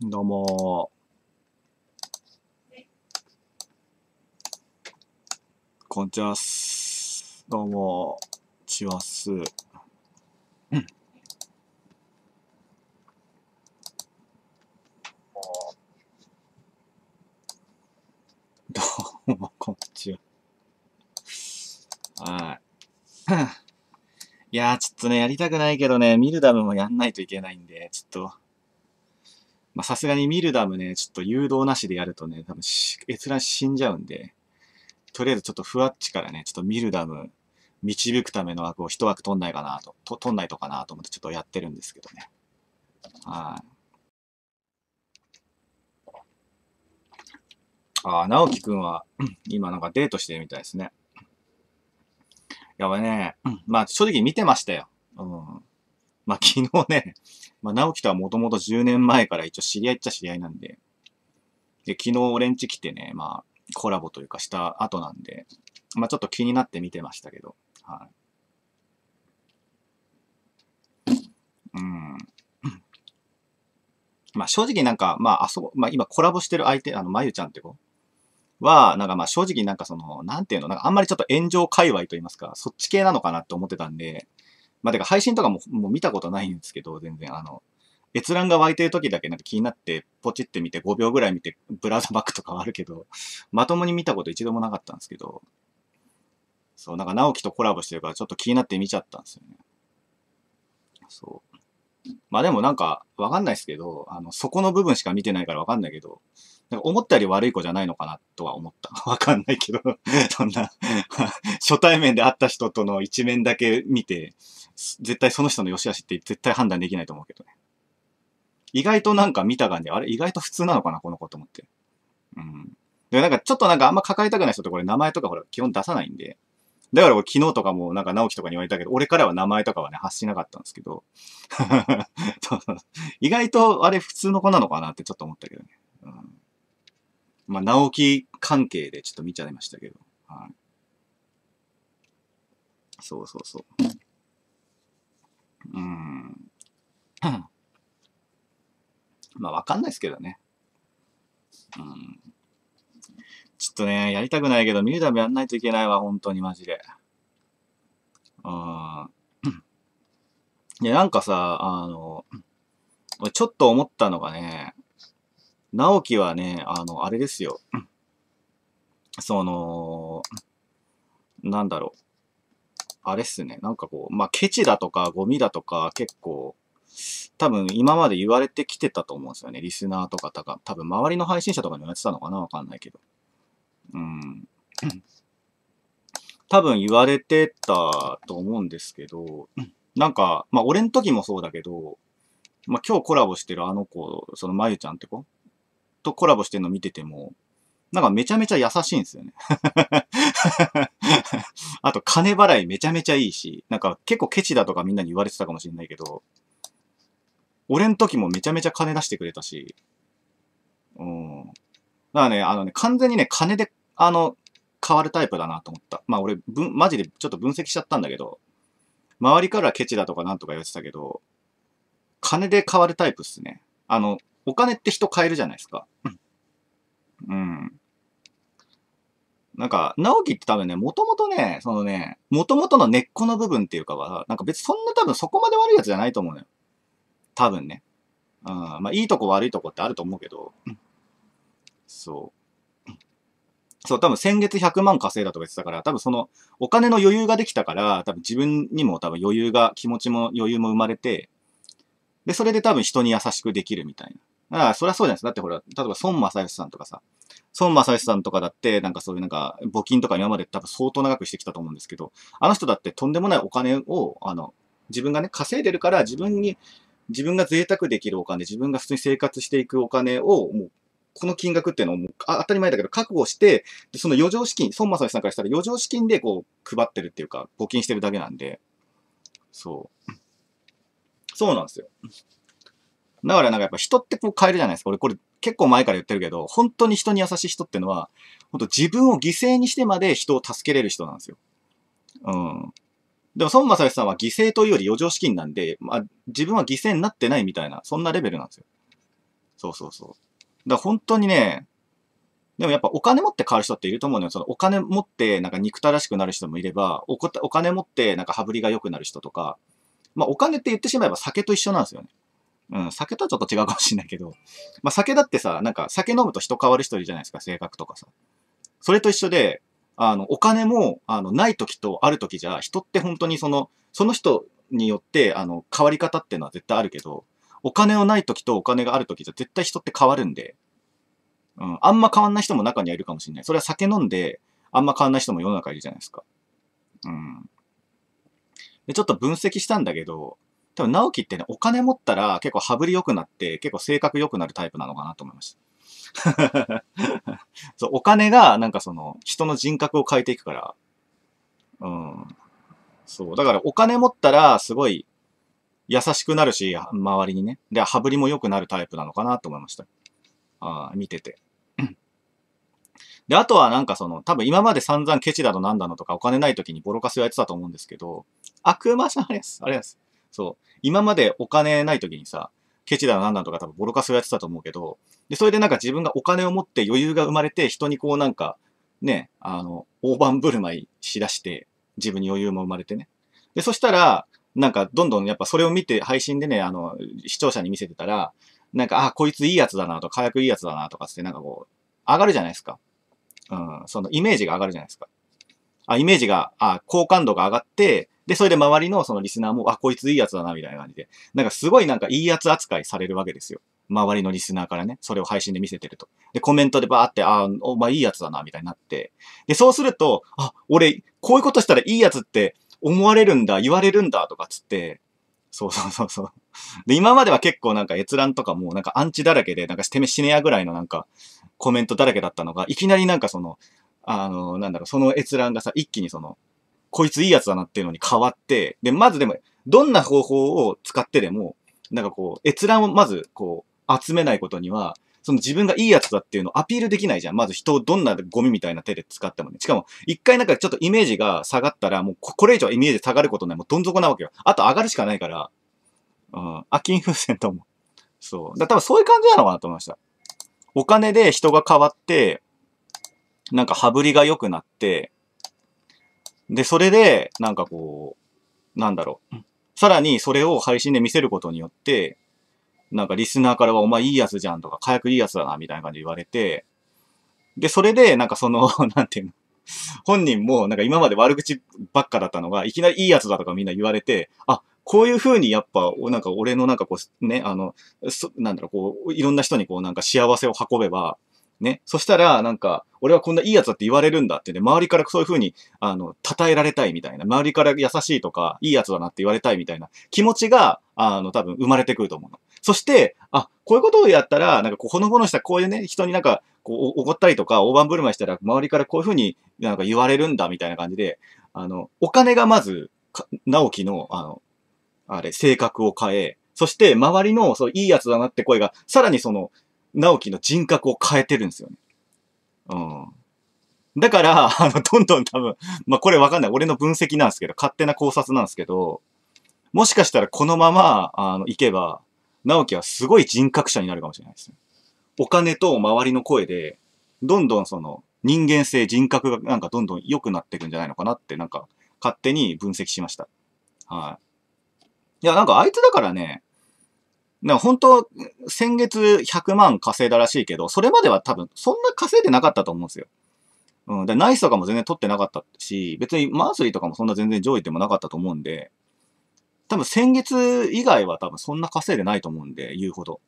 どうもこんちはす。どうもちはす。うん。どうも、こんにちは。はい。いやー、ちょっとね、やりたくないけどね、ミルダムもやんないといけないんで、ちょっと、ま、さすがにミルダムね、ちょっと誘導なしでやるとね、多分し、閲覧死んじゃうんで、とりあえずちょっとふわっちからね、ちょっとミルダム導くための枠を一枠取んないかなと、と取んないとかなと思ってちょっとやってるんですけどね。はい。ああ、直樹くんは、今なんかデートしてるみたいですね。やばいね、うん、まあ正直見てましたよ。うん。まあ昨日ね、まあ直樹とはもともと10年前から一応知り合いっちゃ知り合いなんで、で、昨日俺んち来てね、まあコラボというかした後なんで、まあちょっと気になって見てましたけど、はい。うん。まあ正直なんか、まああそこ、まあ今コラボしてる相手、あの、まゆちゃんって子、は、なんかまあ正直なんかその、なんていうの、なんかあんまりちょっと炎上界隈といいますか、そっち系なのかなって思ってたんで、まあてか配信とかももう見たことないんですけど、全然あの、閲覧が湧いてる時だけなんか気になって、ポチって見て5秒ぐらい見て、ブラウザバックとかはあるけど、まともに見たこと一度もなかったんですけど、そう、なんか直樹とコラボしてるからちょっと気になって見ちゃったんですよね。そう。まあでもなんか、わかんないですけど、あの、そこの部分しか見てないからわかんないけど、思ったより悪い子じゃないのかなとは思った。わかんないけど そんな 初対面で会った人との一面だけ見て、絶対その人の良し悪しって絶対判断できないと思うけどね。意外となんか見た感じ、あれ意外と普通なのかな、この子と思って。うん。で、なんかちょっとなんかあんま抱えたくない人ってこれ名前とかほら基本出さないんで。だから俺昨日とかもなんか直樹とかに言われたけど、俺からは名前とかはね、発しなかったんですけど意外とあれ普通の子なのかなってちょっと思ったけどね。うんまあ、直樹関係でちょっと見ちゃいましたけど。はい。そうそうそう。うん。まあ、わかんないですけどね。うん。ちょっとね、やりたくないけど、見るためやんないといけないわ、本当にマジで。うん。いや、なんかさ、あの、俺ちょっと思ったのがね、直樹はね、あの、あれですよ。その、なんだろう。あれっすね。なんかこう、まあ、ケチだとか、ゴミだとか、結構、多分今まで言われてきてたと思うんですよね。リスナーとかか、多分周りの配信者とかに言われてたのかなわかんないけど。うん。多分言われてたと思うんですけど、なんか、まあ、俺の時もそうだけど、まあ、今日コラボしてるあの子、そのまゆちゃんって子とコラボしてるの見てても、なんかめちゃめちゃ優しいんですよね あと金払いめちゃめちゃいいし、なんか結構ケチだとかみんなに言われてたかもしれないけど、俺ん時もめちゃめちゃ金出してくれたし、うん。だからね、あのね、完全にね、金で、あの、変わるタイプだなと思った。まあ俺、ぶん、マジでちょっと分析しちゃったんだけど、周りからケチだとかなんとか言われてたけど、金で変わるタイプっすね。あの、お金って人変えるじゃないですか。うん。なんか、直樹って多分ね、もともとね、そのね、もともとの根っこの部分っていうかは、なんか別にそんな多分そこまで悪いやつじゃないと思うのよ。多分ね。うん。まあ、いいとこ悪いとこってあると思うけど、そう。そう、多分先月100万稼いだとか言ってたから、多分その、お金の余裕ができたから、多分自分にも多分余裕が、気持ちも余裕も生まれて、で、それで多分人に優しくできるみたいな。まあ、そりゃそうじゃないですか。だってほら、例えば孫正義さんとかさ、孫正義さんとかだって、なんかそういうなんか、募金とか今まで多分相当長くしてきたと思うんですけど、あの人だってとんでもないお金を、あの、自分がね、稼いでるから自分に、自分が贅沢できるお金、自分が普通に生活していくお金を、もう、この金額っていうのをもう当たり前だけど覚悟して、でその余剰資金、孫正義さんからしたら余剰資金でこう配ってるっていうか、募金してるだけなんで、そう。そうなんですよ。だからなんかやっぱ人ってこう変えるじゃないですか。俺これ結構前から言ってるけど、本当に人に優しい人ってのは、本当自分を犠牲にしてまで人を助けれる人なんですよ。うん。でも孫正義さんは犠牲というより余剰資金なんで、まあ、自分は犠牲になってないみたいな、そんなレベルなんですよ。そうそうそう。だから本当にね、でもやっぱお金持って変わる人っていると思うのよ。そのお金持ってなんか憎たらしくなる人もいれば、お金持ってなんか羽振りが良くなる人とか、まあお金って言ってしまえば酒と一緒なんですよね。うん、酒とはちょっと違うかもしれないけど、まあ酒だってさ、なんか酒飲むと人変わる人いるじゃないですか、性格とかさ。それと一緒で、あの、お金も、あの、ない時とある時じゃ、人って本当にその、その人によって、あの、変わり方っていうのは絶対あるけど、お金をない時とお金がある時じゃ絶対人って変わるんで、うん、あんま変わんない人も中にはいるかもしれない。それは酒飲んで、あんま変わんない人も世の中いるじゃないですか。うん。で、ちょっと分析したんだけど、多分直樹ってね、お金持ったら結構羽振り良くなって、結構性格良くなるタイプなのかなと思いました。そう、お金がなんかその人の人格を変えていくから、うん。そう、だからお金持ったらすごい優しくなるし、周りにね。で、羽振りも良くなるタイプなのかなと思いました。ああ、見てて。で、あとはなんかその、多分今まで散々ケチだのなんだのとかお金ない時にボロカスやってたと思うんですけど、悪魔さんあれです。あれです。そう。今までお金ない時にさ、ケチだなんだとか多分ボロカスをやってたと思うけど、で、それでなんか自分がお金を持って余裕が生まれて、人にこうなんか、ね、あの、大盤振る舞いしだして、自分に余裕も生まれてね。で、そしたら、なんかどんどんやっぱそれを見て配信でね、あの、視聴者に見せてたら、なんか、あ、こいついいやつだなとか、火薬いいやつだなとかってなんかこう、上がるじゃないですか。うん、そのイメージが上がるじゃないですか。あ、イメージが、あ、好感度が上がって、で、それで周りのそのリスナーも、あ、こいついいやつだな、みたいな感じで。なんかすごいなんかいいやつ扱いされるわけですよ。周りのリスナーからね、それを配信で見せてると。で、コメントでバーって、あ、お前いいやつだな、みたいになって。で、そうすると、あ、俺、こういうことしたらいいやつって思われるんだ、言われるんだ、とかつって、そうそうそうそう。で、今までは結構なんか閲覧とかもなんかアンチだらけで、なんかてめ死ねやぐらいのなんかコメントだらけだったのが、いきなりなんかその、あの、なんだろう、その閲覧がさ、一気にその、こいついいやつだなっていうのに変わって、で、まずでも、どんな方法を使ってでも、なんかこう、閲覧をまず、こう、集めないことには、その自分がいいやつだっていうのをアピールできないじゃん。まず人をどんなゴミみたいな手で使ってもね。しかも、一回なんかちょっとイメージが下がったら、もうこれ以上イメージ下がることない。もうどん底なわけよ。あと上がるしかないから、うん、飽き風船と思う。そう。だ多分そういう感じなのかなと思いました。お金で人が変わって、なんか羽振りが良くなって、で、それで、なんかこう、なんだろう。さらにそれを配信で見せることによって、なんかリスナーからはお前いいやつじゃんとか、火薬いいやつだな、みたいな感じで言われて、で、それで、なんかその、なんていうの、本人もなんか今まで悪口ばっかだったのが、いきなりいいやつだとかみんな言われて、あ、こういう風にやっぱ、なんか俺のなんかこう、ね、あの、そなんだろう、こう、いろんな人にこうなんか幸せを運べば、ね。そしたら、なんか、俺はこんないいやつだって言われるんだってね、周りからそういうふうに、あの、称えられたいみたいな、周りから優しいとか、いいやつだなって言われたいみたいな気持ちが、あの、多分生まれてくると思うの。そして、あ、こういうことをやったら、なんかこう、ほのぼのした、こういうね、人になんか、こう、怒ったりとか、大盤振る舞いしたら、周りからこういうふうになんか言われるんだみたいな感じで、あの、お金がまず、直樹の、あの、あれ、性格を変え、そして、周りの、そう、いいやつだなって声が、さらにその、直樹の人格を変えてるんですよね。うん。だから、あの、どんどん多分、まあ、これわかんない。俺の分析なんですけど、勝手な考察なんですけど、もしかしたらこのまま、あの、行けば、直樹はすごい人格者になるかもしれないです、お金と周りの声で、どんどんその、人間性、人格がなんかどんどん良くなっていくんじゃないのかなって、なんか、勝手に分析しました。はい、いや、なんかあいつだからね、な本当、先月100万稼いだらしいけど、それまでは多分そんな稼いでなかったと思うんですよ。うん。で、ナイスとかも全然取ってなかったし、別にマンスリーとかもそんな全然上位でもなかったと思うんで、多分先月以外は多分そんな稼いでないと思うんで、言うほど。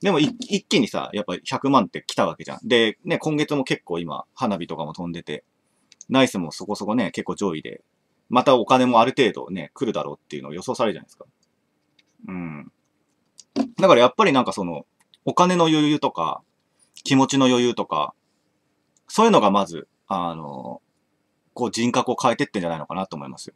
でも一気にさ、やっぱ100万って来たわけじゃん。で、ね、今月も結構今、花火とかも飛んでて、ナイスもそこそこね、結構上位で、またお金もある程度ね、来るだろうっていうのを予想されるじゃないですか。うん。だからやっぱりなんかその、お金の余裕とか、気持ちの余裕とか、そういうのがまず、あの、こう人格を変えてってんじゃないのかなと思いますよ。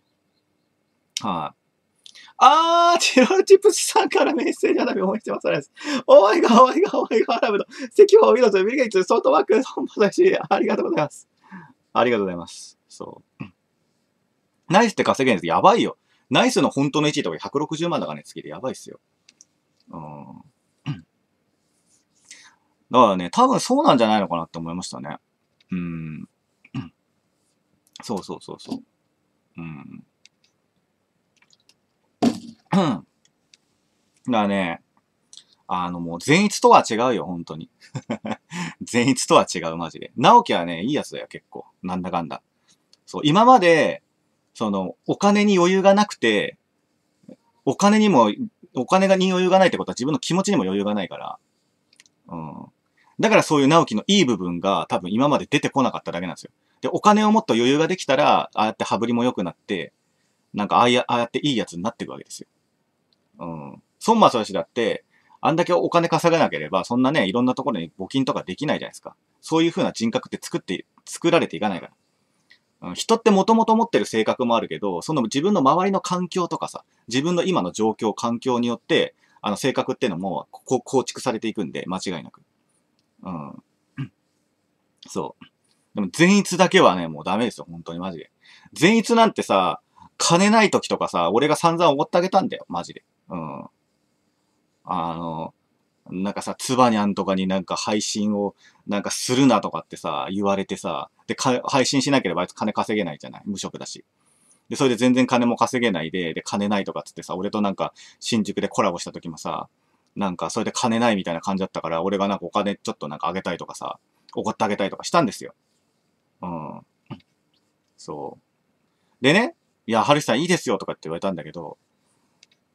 はい、あー、チロルチプスさんからメッセージ花火応援してます。おいが、おいが、おいが、アラブの、席を見ろと、ビリゲイツ、ソートワーク、本場だし、ありがとうございます。ありがとうございます。そう。ナイスって稼げるんですやばいよ。ナイスの本当の1位とか160万だからね、月でやばいっすよ。うん。だからね、多分そうなんじゃないのかなって思いましたね。うん。そうそうそうそう。うん。だからね、あのもう善逸とは違うよ、本当に。善逸とは違う、マジで。直樹はね、いいやつだよ、結構。なんだかんだ。そう、今まで、その、お金に余裕がなくて、お金にもお金に余裕がないってことは自分の気持ちにも余裕がないから。うん。だからそういう直樹のいい部分が多分今まで出てこなかっただけなんですよ。で、お金をもっと余裕ができたら、ああやって羽振りも良くなって、なんかああやああやっていいやつになっていくわけですよ。うん。孫正義だって、あんだけお金稼がなければ、そんなね、いろんなところに募金とかできないじゃないですか。そういう風な人格って作って、作られていかないから。人ってもともと持ってる性格もあるけど、その自分の周りの環境とかさ、自分の今の状況、環境によって、あの性格ってのも構築されていくんで、間違いなく。うん。そう。でも善逸だけはね、もうダメですよ、本当にマジで。善逸なんてさ、金ない時とかさ、俺が散々おごってあげたんだよ、マジで。うん。あの、なんかさ、つばにゃんとかになんか配信をなんかするなとかってさ、言われてさ、で、配信しなければあいつ金稼げないじゃない無職だし。で、それで全然金も稼げないで、で、金ないとかっつってさ、俺となんか新宿でコラボした時もさ、なんかそれで金ないみたいな感じだったから、俺がなんかお金ちょっとなんかあげたいとかさ、怒ってあげたいとかしたんですよ。うん。そう。でね、いや、はるしさんいいですよとかって言われたんだけど、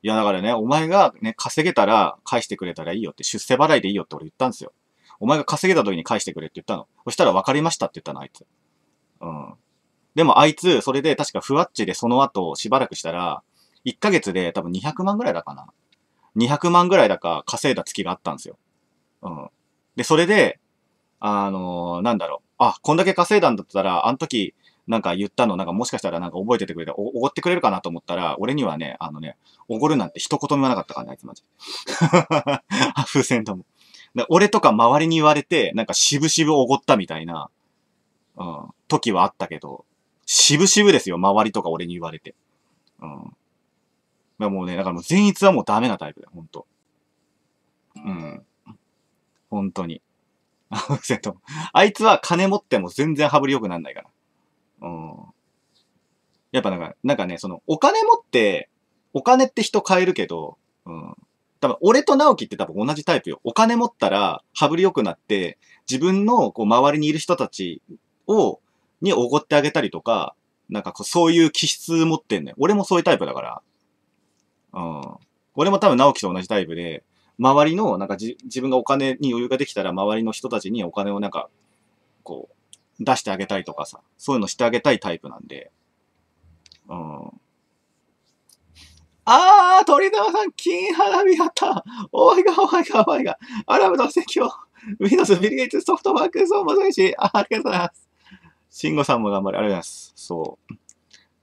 いや、だからね、お前がね、稼げたら返してくれたらいいよって、出世払いでいいよって俺言ったんですよ。お前が稼げた時に返してくれって言ったの。そしたら分かりましたって言ったの、あいつ。うん。でもあいつ、それで確かふわっちでその後しばらくしたら、1ヶ月で多分200万ぐらいだかな。200万ぐらいだか稼いだ月があったんですよ。うん。で、それで、あのー、なんだろう。あ、こんだけ稼いだんだったら、あの時、なんか言ったの、なんかもしかしたらなんか覚えててくれて、おごってくれるかなと思ったら、俺にはね、あのね、おごるなんて一言も言わなかったからね、あいつマジ。風船とも。俺とか周りに言われて、なんか渋々おごったみたいな、うん、時はあったけど、渋々ですよ、周りとか俺に言われて。うん。もうね、だからもう善逸はもうダメなタイプだよ、ほんと。うん。本当に。あいつは金持っても全然羽振り良くなんないから。やっぱなんか、なんかね、その、お金持って、お金って人変えるけど、うん。多分、俺と直樹って多分同じタイプよ。お金持ったら、羽振り良くなって、自分の、こう、周りにいる人たちを、におごってあげたりとか、なんかこう、そういう気質持ってんね俺もそういうタイプだから。うん。俺も多分直樹と同じタイプで、周りの、なんかじ、自分がお金に余裕ができたら、周りの人たちにお金をなんか、こう、出してあげたいとかさ、そういうのしてあげたいタイプなんで、うん。あー、鳥沢さん、金花火やった。おいが、おいが、おいが。アラブの席を、ウィンドウビリゲイツ、ソフトバンク、そう、まそうし、あありがとうございます。慎吾さんも頑張り、ありがとうございます。そう。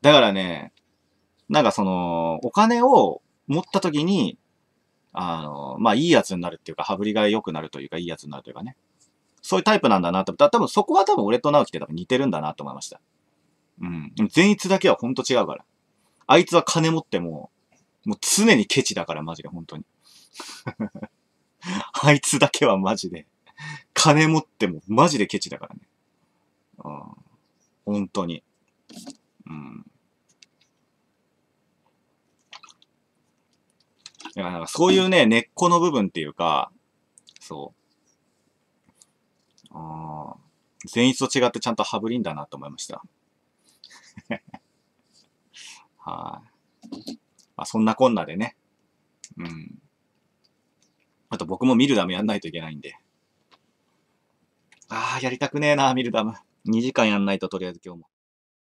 だからね、なんかその、お金を持った時に、あの、まあ、いいやつになるっていうか、羽振りが良くなるというか、いいやつになるというかね。そういうタイプなんだなと。多分そこは多分俺と直樹って多分似てるんだなと思いました。うん。でも善逸だけはほんと違うから。あいつは金持っても、もう常にケチだから、マジで、本当に。あいつだけはマジで。金持ってもマジでケチだからね。うん。本当に。うん。だからなんかそういうね、根っこの部分っていうか、そう。ああ、善逸と違ってちゃんと羽振りんだなと思いました。はい、まあ。そんなこんなでね。うん。あと僕もミルダムやんないといけないんで。ああ、やりたくねえな、ミルダム。2時間やんないととりあえず今日も。